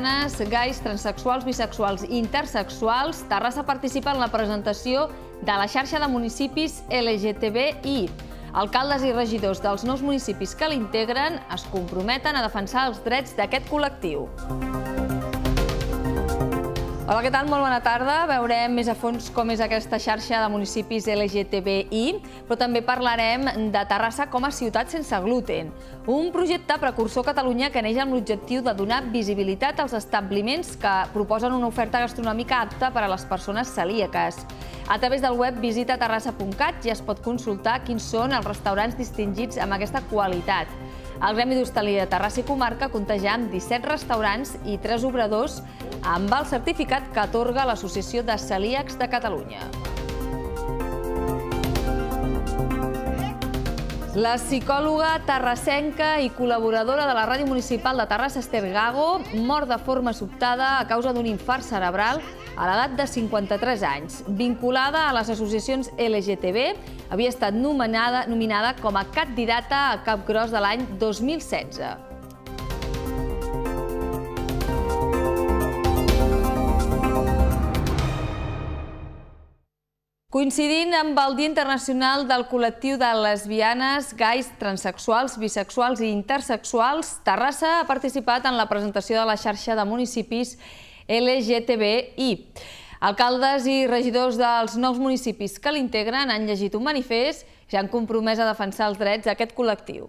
lesbianes, gais, transexuals, bisexuals i intersexuals, Terrassa participa en la presentació de la xarxa de municipis LGTBI. Alcaldes i regidors dels nous municipis que l'integren es comprometen a defensar els drets d'aquest col·lectiu. Música Hola, què tal? Molt bona tarda. Veurem més a fons com és aquesta xarxa de municipis LGTBI, però també parlarem de Terrassa com a ciutat sense gluten. Un projecte precursor a Catalunya que neix amb l'objectiu de donar visibilitat als establiments que proposen una oferta gastronòmica apta per a les persones celíaques. A través del web visita terrassa.cat ja es pot consultar quins són els restaurants distingits amb aquesta qualitat. El Gremi d'Hostalia de Terrassa i Comarca conteja amb 17 restaurants i 3 obradors amb el certificat que atorga l'Associació de Celíacs de Catalunya. La psicòloga terrassenca i col·laboradora de la Ràdio Municipal de Terrassa, Esther Gago, mor de forma sobtada a causa d'un infart cerebral a l'edat de 53 anys. Vinculada a les associacions LGTB, havia estat nomenada, nominada com a candidata a Cap Gros de l'any 2016. Coincidint amb el Dia Internacional del Col·lectiu de Lesbianes, Gais, Transsexuals, Bisexuals i Intersexuals, Terrassa ha participat en la presentació de la xarxa de municipis LGTBI. Alcaldes i regidors dels nous municipis que l'integren han llegit un manifest i han compromès a defensar els drets d'aquest col·lectiu.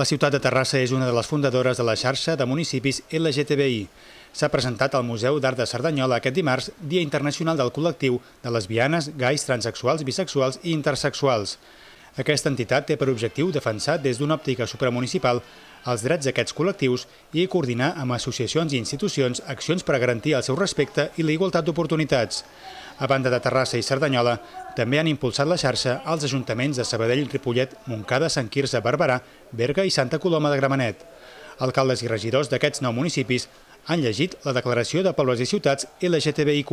La ciutat de Terrassa és una de les fundadores de la xarxa de municipis LGTBI. S'ha presentat al Museu d'Art de Cerdanyola aquest dimarts, Dia Internacional del Col·lectiu de Lesbianes, Gais, Transsexuals, Bisexuals i Intersexuals. Aquesta entitat té per objectiu defensar des d'una òptica supramunicipal els drets d'aquests col·lectius i coordinar amb associacions i institucions accions per a garantir el seu respecte i la igualtat d'oportunitats. A banda de Terrassa i Cerdanyola, també han impulsat la xarxa als ajuntaments de Sabadell, Ripollet, Montcada, Sant Quirze, Barberà, Berga i Santa Coloma de Gramenet. Alcaldes i regidors d'aquests nou municipis han llegit la Declaració de Pobles i Ciutats LGTBIQ.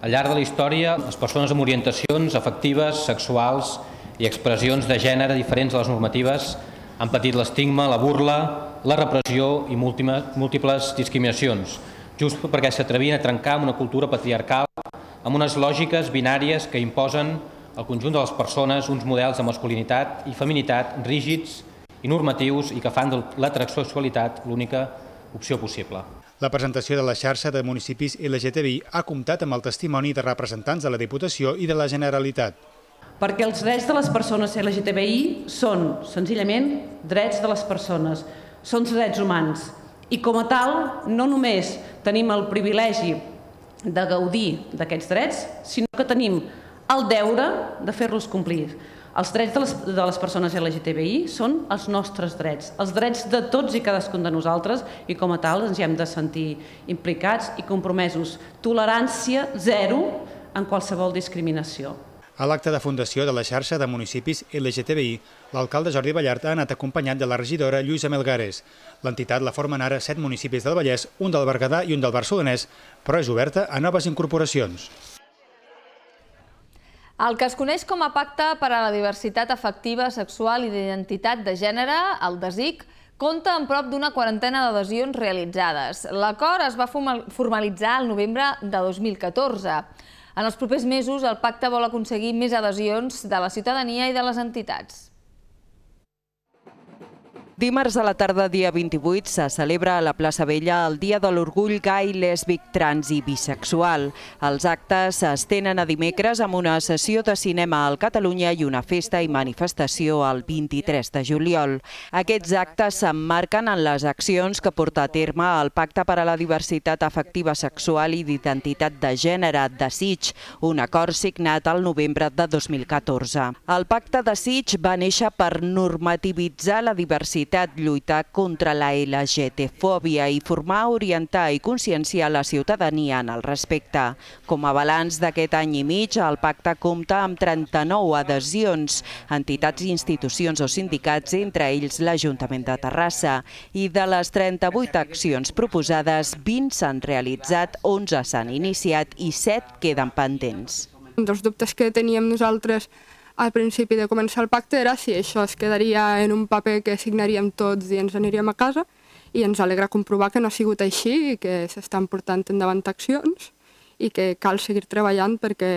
Al llarg de la història, les persones amb orientacions afectives, sexuals i expressions de gènere diferents a les normatives han patit l'estigma, la burla, la repressió i múltiples discriminacions, just perquè s'atrevien a trencar amb una cultura patriarcal, amb unes lògiques binàries que imposen al conjunt de les persones uns models de masculinitat i feminitat rígids i normatius i que fan de l'atracció sexualitat l'única opció possible. La presentació de la xarxa de municipis LGTBI ha comptat amb el testimoni de representants de la Diputació i de la Generalitat. Perquè els drets de les persones LGTBI són, senzillament, drets de les persones, són drets humans. I com a tal, no només tenim el privilegi de gaudir d'aquests drets, sinó que tenim el deure de fer-los complir. Els drets de les, de les persones LGTBI són els nostres drets, els drets de tots i cadascun de nosaltres i com a tal ens hi hem de sentir implicats i compromesos. Tolerància zero en qualsevol discriminació. A l'acte de fundació de la xarxa de municipis LGTBI, l'alcalde Jordi Ballart ha anat acompanyat de la regidora Lluïsa Melgares. L'entitat la formen ara set municipis del Vallès, un del Berguedà i un del Barcelonès, però és oberta a noves incorporacions. El que es coneix com a Pacte per a la Diversitat Afectiva, Sexual i d'Identitat de Gènere, el DESIC, compta amb prop d'una quarantena d'adhesions realitzades. L'acord es va formalitzar el novembre de 2014. En els propers mesos, el pacte vol aconseguir més adhesions de la ciutadania i de les entitats. Dimarts a la tarda, dia 28, se celebra a la plaça Vella el Dia de l'Orgull Gai, Lèsbic, Trans i Bisexual. Els actes s'estenen a dimecres amb una sessió de cinema al Catalunya i una festa i manifestació el 23 de juliol. Aquests actes s'emmarquen en les accions que porta a terme el Pacte per a la Diversitat Afectiva Sexual i d'Identitat de Gènere, de Sitx, un acord signat al novembre de 2014. El Pacte de Sitx va néixer per normativitzar la diversitat prioritat lluitar contra la LGT-fòbia i formar, orientar i conscienciar la ciutadania en el respecte. Com a balanç d'aquest any i mig, el pacte compta amb 39 adhesions, entitats, institucions o sindicats, entre ells l'Ajuntament de Terrassa. I de les 38 accions proposades, 20 s'han realitzat, 11 s'han iniciat i 7 queden pendents. Un dels dubtes que teníem nosaltres al principi de començar el pacte era si això es quedaria en un paper que signaríem tots i ens aniríem a casa, i ens alegra comprovar que no ha sigut així i que s'estan portant endavant accions i que cal seguir treballant perquè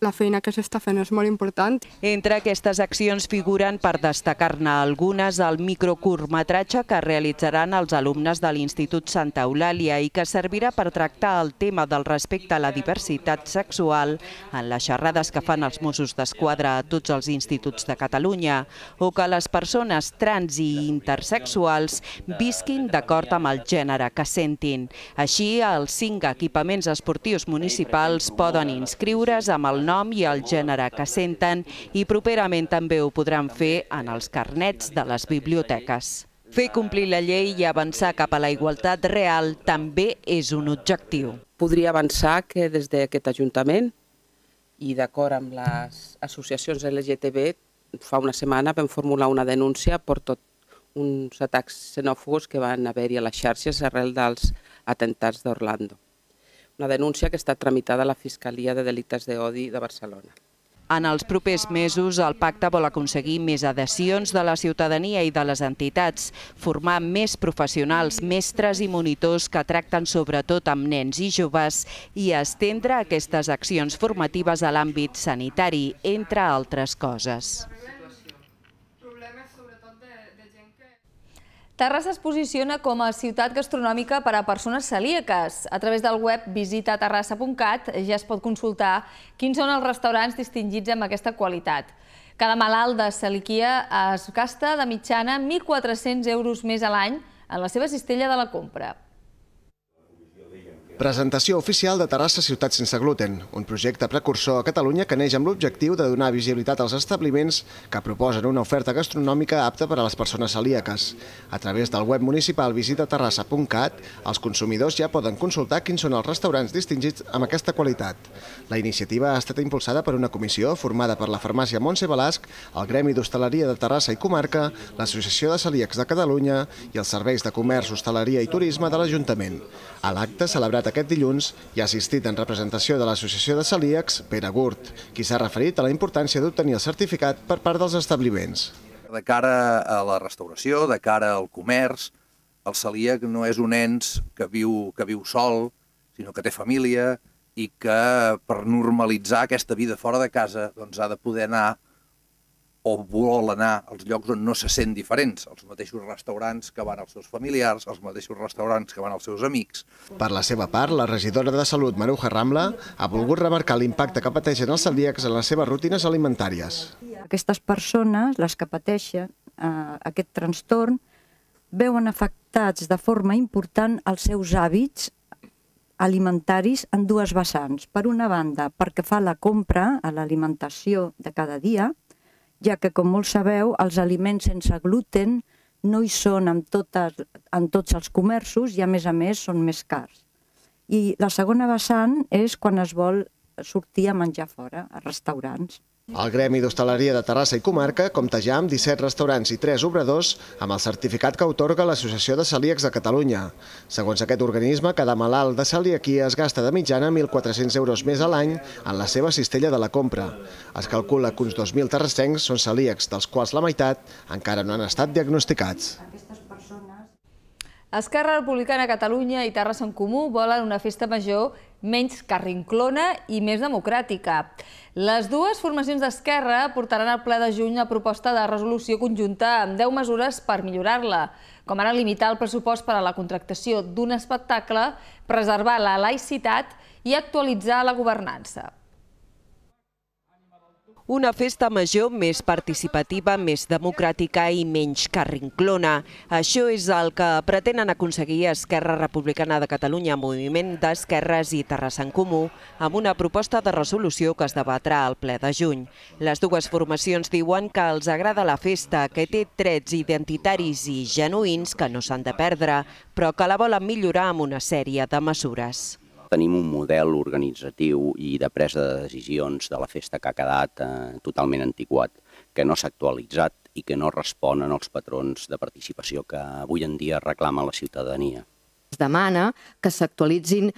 la feina que s'està fent és molt important. Entre aquestes accions figuren, per destacar-ne algunes, el microcurtmetratge que realitzaran els alumnes de l'Institut Santa Eulàlia i que servirà per tractar el tema del respecte a la diversitat sexual en les xerrades que fan els Mossos d'Esquadra a tots els instituts de Catalunya o que les persones trans i intersexuals visquin d'acord amb el gènere que sentin. Així, els cinc equipaments esportius municipals poden inscriure's amb el nom i el gènere que senten i properament també ho podran fer en els carnets de les biblioteques. Fer complir la llei i avançar cap a la igualtat real també és un objectiu. Podria avançar que des d'aquest Ajuntament i d'acord amb les associacions LGTB fa una setmana vam formular una denúncia per tot uns atacs xenòfobos que van haver-hi a les xarxes arrel dels atemptats d'Orlando una denúncia que està tramitada a la Fiscalia de Delictes d'Odi de Barcelona. En els propers mesos, el pacte vol aconseguir més adhesions de la ciutadania i de les entitats, formar més professionals, mestres i monitors que tracten sobretot amb nens i joves i estendre aquestes accions formatives a l'àmbit sanitari, entre altres coses. Terrassa es posiciona com a ciutat gastronòmica per a persones celíaques. A través del web visitaterrassa.cat ja es pot consultar quins són els restaurants distingits amb aquesta qualitat. Cada malalt de celiquia es gasta de mitjana 1.400 euros més a l'any en la seva cistella de la compra. Presentació oficial de Terrassa Ciutat sense gluten, un projecte precursor a Catalunya que neix amb l'objectiu de donar visibilitat als establiments que proposen una oferta gastronòmica apta per a les persones celíaques. A través del web municipal visitaterrassa.cat, els consumidors ja poden consultar quins són els restaurants distingits amb aquesta qualitat. La iniciativa ha estat impulsada per una comissió formada per la farmàcia Montse Balasc, el Gremi d'Hostaleria de Terrassa i Comarca, l'Associació de Celíacs de Catalunya i els serveis de comerç, hostaleria i turisme de l'Ajuntament. A l'acte celebrat aquest dilluns i ha assistit en representació de l'Associació de Celíacs, Pere Gurt, qui s'ha referit a la importància d'obtenir el certificat per part dels establiments. De cara a la restauració, de cara al comerç, el celíac no és un ens que viu, que viu sol, sinó que té família i que per normalitzar aquesta vida fora de casa doncs, ha de poder anar o vol anar als llocs on no se sent diferents, els mateixos restaurants que van als seus familiars, els mateixos restaurants que van als seus amics. Per la seva part, la regidora de Salut, Maruja Rambla, ha volgut remarcar l'impacte que pateixen els celíacs en les seves rutines alimentàries. Aquestes persones, les que pateixen eh, aquest trastorn, veuen afectats de forma important els seus hàbits alimentaris en dues vessants. Per una banda, perquè fa la compra a l'alimentació de cada dia, ja que, com molt sabeu, els aliments sense gluten no hi són en, totes, en tots els comerços i, a més a més, són més cars. I la segona vessant és quan es vol sortir a menjar fora, a restaurants. El Gremi d'Hostaleria de Terrassa i Comarca compta ja amb 17 restaurants i 3 obradors amb el certificat que otorga l'Associació de Celíacs de Catalunya. Segons aquest organisme, cada malalt de celiaquia es gasta de mitjana 1.400 euros més a l'any en la seva cistella de la compra. Es calcula que uns 2.000 terrassencs són celíacs, dels quals la meitat encara no han estat diagnosticats. Esquerra Republicana Catalunya i Terrassa en Comú volen una festa major menys carrinclona i més democràtica. Les dues formacions d'Esquerra portaran al ple de juny la proposta de resolució conjunta amb 10 mesures per millorar-la, com ara limitar el pressupost per a la contractació d'un espectacle, preservar la laïcitat i actualitzar la governança. Una festa major més participativa, més democràtica i menys carrinclona. Això és el que pretenen aconseguir Esquerra Republicana de Catalunya, Moviment d'Esquerres i Terrassa en Comú, amb una proposta de resolució que es debatrà al ple de juny. Les dues formacions diuen que els agrada la festa, que té trets identitaris i genuïns que no s'han de perdre, però que la volen millorar amb una sèrie de mesures. Tenim un model organitzatiu i de presa de decisions de la festa que ha quedat eh, totalment antiquat, que no s'ha actualitzat i que no responen als patrons de participació que avui en dia reclama la ciutadania. Es demana que s'actualitzin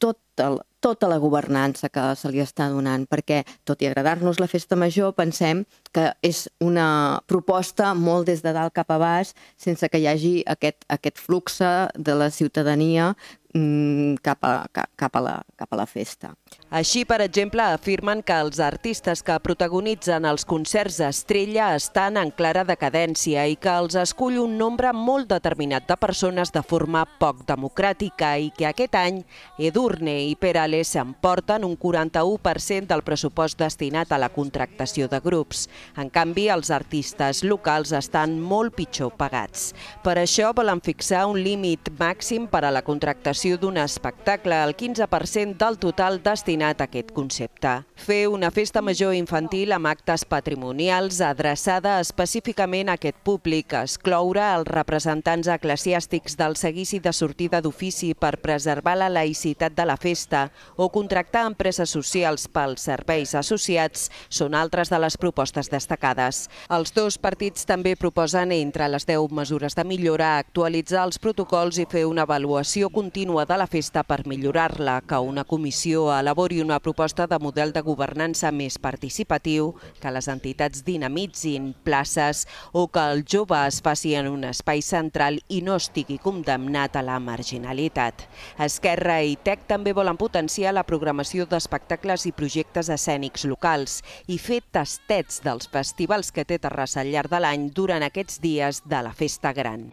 tot el, tota la governança que se li està donant, perquè, tot i agradar-nos la festa major, pensem que és una proposta molt des de dalt cap a baix, sense que hi hagi aquest, aquest flux de la ciutadania mm, cap a, cap, a la, cap a la festa. Així, per exemple, afirmen que els artistes que protagonitzen els concerts estrella estan en clara decadència i que els escull un nombre molt determinat de persones de forma poc democràtica i que aquest any Edurne i Perales s'emporten un 41% del pressupost destinat a la contractació de grups. En canvi, els artistes locals estan molt pitjor pagats. Per això volen fixar un límit màxim per a la contractació d'un espectacle, el 15% del total destinat a aquest concepte. Fer una festa major infantil amb actes patrimonials adreçada específicament a aquest públic, excloure els representants eclesiàstics del seguici de sortida d'ofici per preservar la laïcitat de la festa laborista o contractar empreses socials pels serveis associats són altres de les propostes destacades. Els dos partits també proposen, entre les 10 mesures de millora, actualitzar els protocols i fer una avaluació contínua de la festa per millorar-la, que una comissió elabori una proposta de model de governança més participatiu, que les entitats dinamitzin places o que el jove es faci en un espai central i no estigui condemnat a la marginalitat. Esquerra i TEC també volen volen potenciar la programació d'espectacles i projectes escènics locals i fer tastets dels festivals que té Terrassa al llarg de l'any durant aquests dies de la Festa Gran.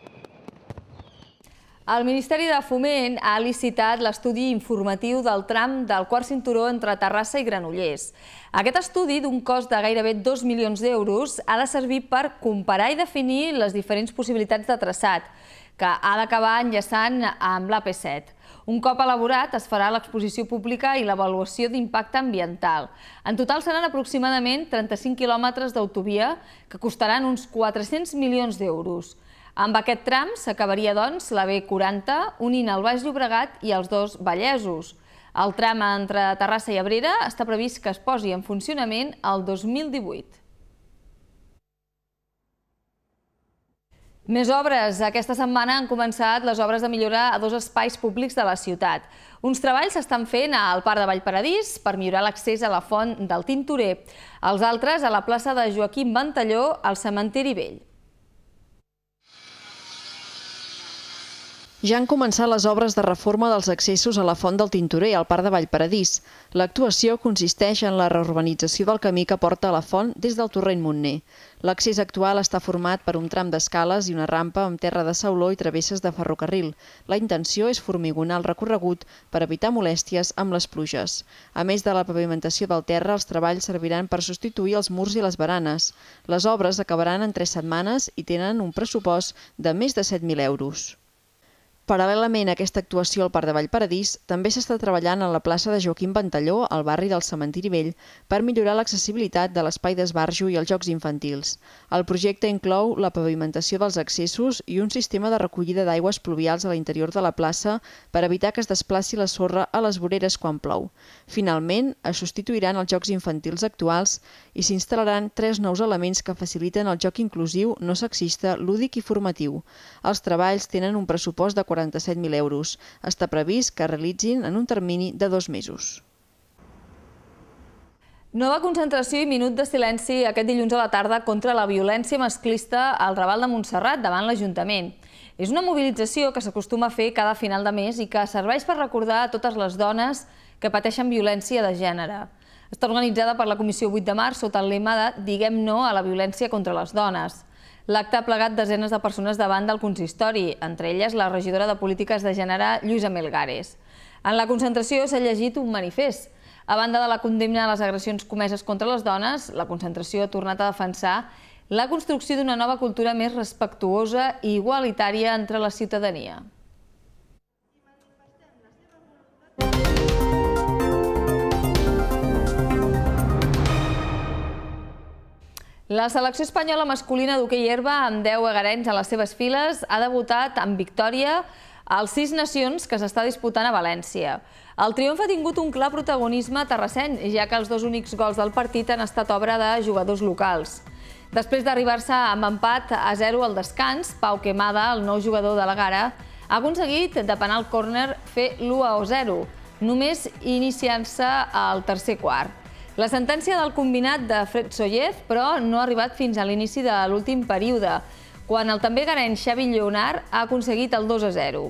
El Ministeri de Foment ha licitat l'estudi informatiu del tram del quart cinturó entre Terrassa i Granollers. Aquest estudi, d'un cost de gairebé 2 milions d'euros, ha de servir per comparar i definir les diferents possibilitats de traçat, que ha d'acabar enllaçant amb l'AP7. Un cop elaborat, es farà l'exposició pública i l'avaluació d'impacte ambiental. En total seran aproximadament 35 quilòmetres d'autovia, que costaran uns 400 milions d'euros. Amb aquest tram s'acabaria, doncs, la B40, unint el Baix Llobregat i els dos Vallesos. El tram entre Terrassa i Abrera està previst que es posi en funcionament el 2018. Més obres. Aquesta setmana han començat les obres de millora a dos espais públics de la ciutat. Uns treballs s'estan fent al Parc de Vallparadís per millorar l'accés a la font del Tintorer, els altres a la plaça de Joaquim Ventalló, al cementiri vell. Ja han començat les obres de reforma dels accessos a la Font del Tintorer, al Parc de Vallparadís. L'actuació consisteix en la reurbanització del camí que porta a la font des del torrent Montner. L'accés actual està format per un tram d'escales i una rampa amb terra de sauló i travesses de ferrocarril. La intenció és formigonar el recorregut per evitar molèsties amb les pluges. A més de la pavimentació del terra, els treballs serviran per substituir els murs i les baranes. Les obres acabaran en tres setmanes i tenen un pressupost de més de 7.000 euros. Paral·lelament a aquesta actuació al Parc de Vallparadís, també s'està treballant a la plaça de Joaquim Ventalló, al barri del Cementiri Vell, per millorar l'accessibilitat de l'espai d'esbarjo i els jocs infantils. El projecte inclou la pavimentació dels accessos i un sistema de recollida d'aigües pluvials a l'interior de la plaça per evitar que es desplaci la sorra a les voreres quan plou. Finalment, es substituiran els jocs infantils actuals i s'instal·laran tres nous elements que faciliten el joc inclusiu, no sexista, lúdic i formatiu. Els treballs tenen un pressupost de 47.000 euros. Està previst que es realitzin en un termini de dos mesos. Nova concentració i minut de silenci aquest dilluns a la tarda contra la violència masclista al Raval de Montserrat davant l'Ajuntament. És una mobilització que s'acostuma a fer cada final de mes i que serveix per recordar a totes les dones que pateixen violència de gènere. Està organitzada per la Comissió 8 de març sota el lema de Diguem no a la violència contra les dones. L'acte ha plegat desenes de persones davant del consistori, entre elles la regidora de Polítiques de Gènere, Lluïsa Melgares. En la concentració s'ha llegit un manifest. A banda de la condemna a les agressions comeses contra les dones, la concentració ha tornat a defensar la construcció d'una nova cultura més respectuosa i igualitària entre la ciutadania. La selecció espanyola masculina d'hoquei herba, amb 10 agarenys a les seves files, ha debutat amb victòria als 6 nacions que s'està disputant a València. El triomf ha tingut un clar protagonisme terrasseny, ja que els dos únics gols del partit han estat obra de jugadors locals. Després d'arribar-se amb empat a 0 al descans, Pau Quemada, el nou jugador de la gara, ha aconseguit de penal córner fer l'1 a 0, només iniciant-se al tercer quart. La sentència del combinat de Fred Sollez, però, no ha arribat fins a l'inici de l'últim període, quan el també garen Xavi Lleonar ha aconseguit el 2 a 0.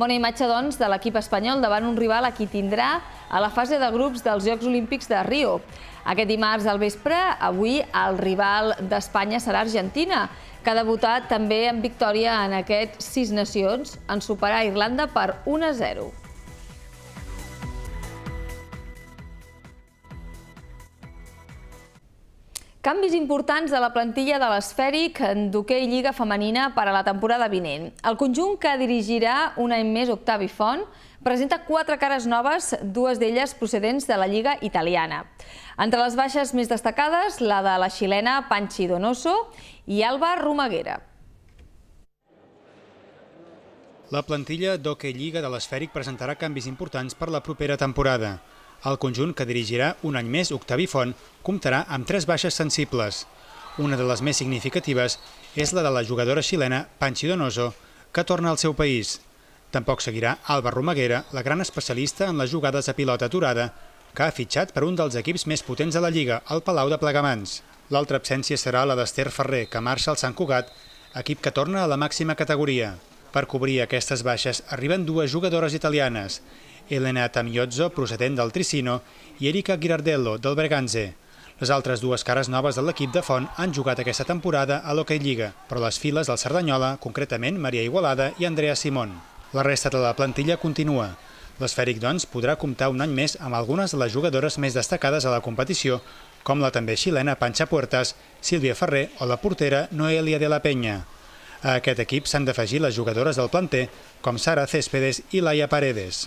Bona imatge, doncs, de l'equip espanyol davant un rival a qui tindrà a la fase de grups dels Jocs Olímpics de Rio. Aquest dimarts al vespre, avui, el rival d'Espanya serà Argentina, que ha debutat també amb victòria en aquest Sis Nacions, en superar Irlanda per 1 a 0. Canvis importants de la plantilla de l'esfèric d'hoquei Lliga Femenina per a la temporada vinent. El conjunt que dirigirà un any més Octavi Font presenta quatre cares noves, dues d'elles procedents de la Lliga Italiana. Entre les baixes més destacades, la de la xilena Panchi Donoso i Alba Romaguera. La plantilla d'Hockey Lliga de l'Esfèric presentarà canvis importants per la propera temporada. El conjunt que dirigirà un any més Octavi Font comptarà amb tres baixes sensibles. Una de les més significatives és la de la jugadora xilena Panchi Donoso, que torna al seu país. Tampoc seguirà Alba Romaguera, la gran especialista en les jugades a pilota aturada, que ha fitxat per un dels equips més potents de la Lliga, el Palau de Plegamans. L'altra absència serà la d'Ester Ferrer, que marxa al Sant Cugat, equip que torna a la màxima categoria. Per cobrir aquestes baixes arriben dues jugadores italianes. Elena Tamiozzo, procedent del Tricino, i Erika Girardello, del Berganze. Les altres dues cares noves de l'equip de Font han jugat aquesta temporada a l'Hockey Lliga, però les files del Cerdanyola, concretament Maria Igualada i Andrea Simón. La resta de la plantilla continua. L'esfèric, doncs, podrà comptar un any més amb algunes de les jugadores més destacades a la competició, com la també xilena Panxa Puertas, Sílvia Ferrer o la portera Noelia de la Penya. A aquest equip s'han d'afegir les jugadores del planter, com Sara Céspedes i Laia Paredes.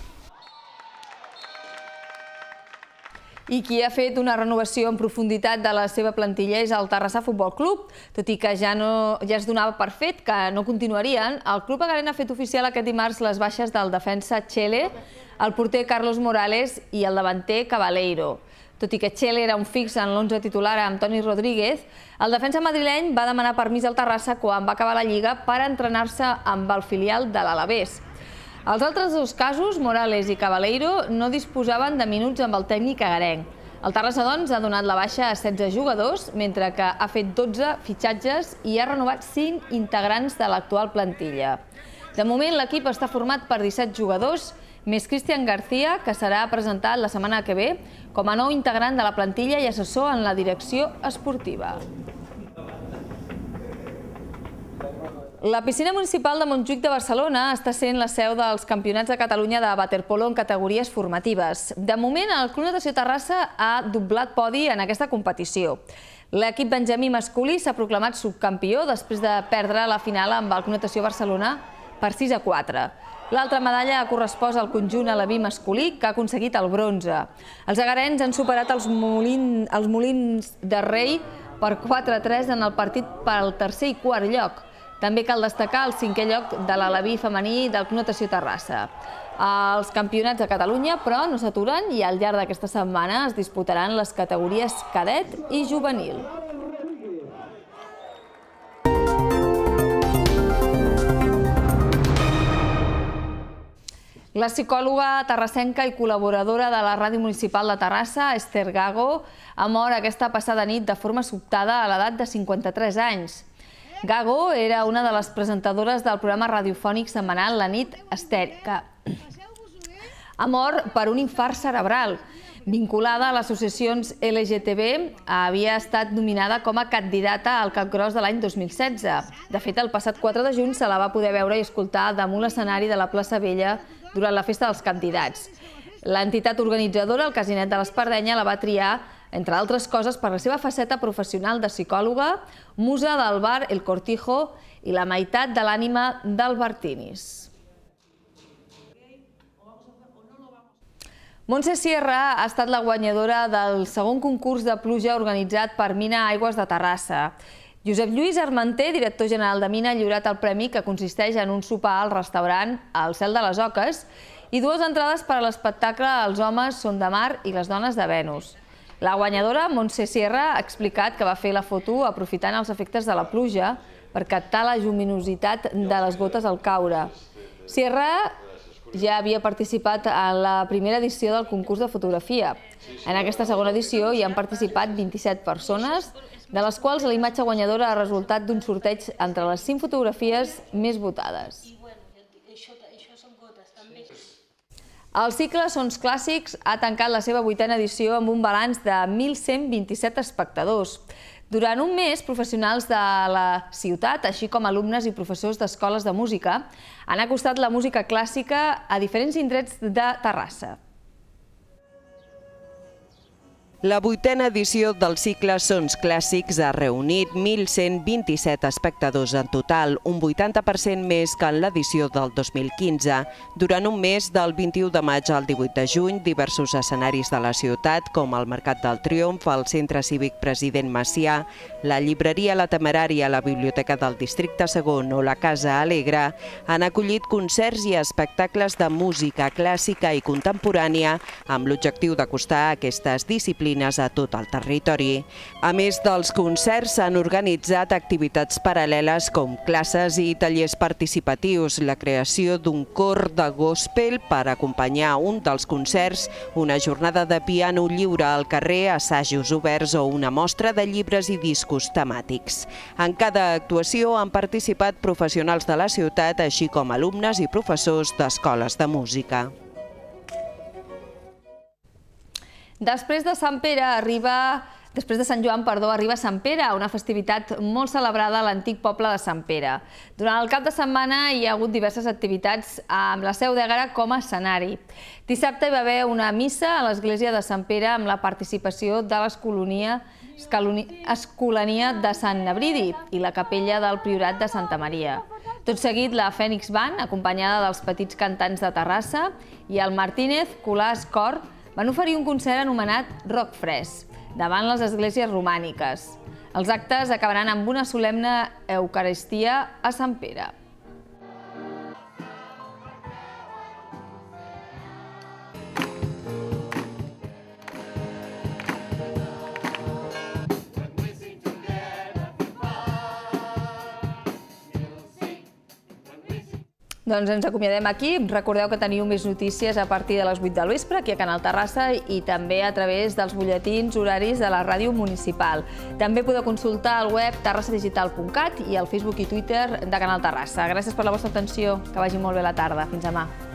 i qui ha fet una renovació en profunditat de la seva plantilla és el Terrassà Futbol Club, tot i que ja, no, ja es donava per fet que no continuarien. El Club Agarén ha fet oficial aquest dimarts les baixes del defensa Chele, el porter Carlos Morales i el davanter Cavaleiro. Tot i que Chele era un fix en l'11 titular amb Toni Rodríguez, el defensa madrileny va demanar permís al Terrassa quan va acabar la Lliga per entrenar-se amb el filial de l'Alavés. Els altres dos casos, Morales i Cavaleiro, no disposaven de minuts amb el tècnic agarenc. El Terrassa, doncs, ha donat la baixa a 16 jugadors, mentre que ha fet 12 fitxatges i ha renovat 5 integrants de l'actual plantilla. De moment, l'equip està format per 17 jugadors, més Cristian García, que serà presentat la setmana que ve com a nou integrant de la plantilla i assessor en la direcció esportiva. La piscina municipal de Montjuïc de Barcelona està sent la seu dels campionats de Catalunya de waterpolo en categories formatives. De moment, el Club Natació Terrassa ha doblat podi en aquesta competició. L'equip Benjamí Masculí s'ha proclamat subcampió després de perdre la final amb el Club Natació Barcelona per 6 a 4. L'altra medalla correspost al conjunt a vi masculí, que ha aconseguit el bronze. Els agarens han superat els, molin, els molins de rei per 4 a 3 en el partit pel tercer i quart lloc. També cal destacar el cinquè lloc de l'alaví femení del Club Natació Terrassa. Els campionats de Catalunya, però, no s'aturen i al llarg d'aquesta setmana es disputaran les categories cadet i juvenil. La psicòloga terrassenca i col·laboradora de la Ràdio Municipal de Terrassa, Esther Gago, ha mort aquesta passada nit de forma sobtada a l'edat de 53 anys. Gago era una de les presentadores del programa radiofònic setmanal La nit estèrica. Ha mort per un infart cerebral. Vinculada a les associacions LGTB, havia estat nominada com a candidata al Gros de l'any 2016. De fet, el passat 4 de juny se la va poder veure i escoltar damunt l'escenari de la plaça Vella durant la festa dels candidats. L'entitat organitzadora, el Casinet de l'Espardenya, la va triar entre altres coses per la seva faceta professional de psicòloga, musa del bar El Cortijo i la meitat de l'ànima d'Albertinis. Montse Sierra ha estat la guanyadora del segon concurs de pluja organitzat per Mina Aigües de Terrassa. Josep Lluís Armenter, director general de Mina, ha lliurat el premi que consisteix en un sopar al restaurant El Cel de les Oques i dues entrades per a l'espectacle Els homes són de mar i les dones de Venus. La guanyadora, Montse Sierra, ha explicat que va fer la foto aprofitant els efectes de la pluja per captar la lluminositat de les gotes al caure. Sierra ja havia participat a la primera edició del concurs de fotografia. En aquesta segona edició hi han participat 27 persones, de les quals la imatge guanyadora ha resultat d'un sorteig entre les 5 fotografies més votades. El cicle Sons Clàssics ha tancat la seva vuitena edició amb un balanç de 1.127 espectadors. Durant un mes, professionals de la ciutat, així com alumnes i professors d'escoles de música, han acostat la música clàssica a diferents indrets de Terrassa. La vuitena edició del cicle Sons Clàssics ha reunit 1.127 espectadors en total, un 80% més que en l'edició del 2015. Durant un mes, del 21 de maig al 18 de juny, diversos escenaris de la ciutat, com el Mercat del Triomf, el Centre Cívic President Macià, la llibreria La Temerària, la Biblioteca del Districte Segon o la Casa Alegre, han acollit concerts i espectacles de música clàssica i contemporània amb l'objectiu d'acostar aquestes disciplines veïnes a tot el territori. A més dels concerts, s'han organitzat activitats paral·leles com classes i tallers participatius, la creació d'un cor de gospel per acompanyar un dels concerts, una jornada de piano lliure al carrer, assajos oberts o una mostra de llibres i discos temàtics. En cada actuació han participat professionals de la ciutat, així com alumnes i professors d'escoles de música. Després de Sant Pere arriba... Després de Sant Joan, perdó, arriba Sant Pere, una festivitat molt celebrada a l'antic poble de Sant Pere. Durant el cap de setmana hi ha hagut diverses activitats amb la seu d'Egara com a escenari. Dissabte hi va haver una missa a l'església de Sant Pere amb la participació de l'escolania Escolania de Sant Nebridi i la capella del Priorat de Santa Maria. Tot seguit, la Fènix Van, acompanyada dels petits cantants de Terrassa, i el Martínez, Colàs Cor, van oferir un concert anomenat Rock Fres, davant les esglésies romàniques. Els actes acabaran amb una solemne eucaristia a Sant Pere. Doncs ens acomiadem aquí. Recordeu que teniu més notícies a partir de les 8 del vespre aquí a Canal Terrassa i també a través dels butlletins horaris de la ràdio municipal. També podeu consultar el web terrassadigital.cat i el Facebook i Twitter de Canal Terrassa. Gràcies per la vostra atenció. Que vagi molt bé la tarda. Fins demà.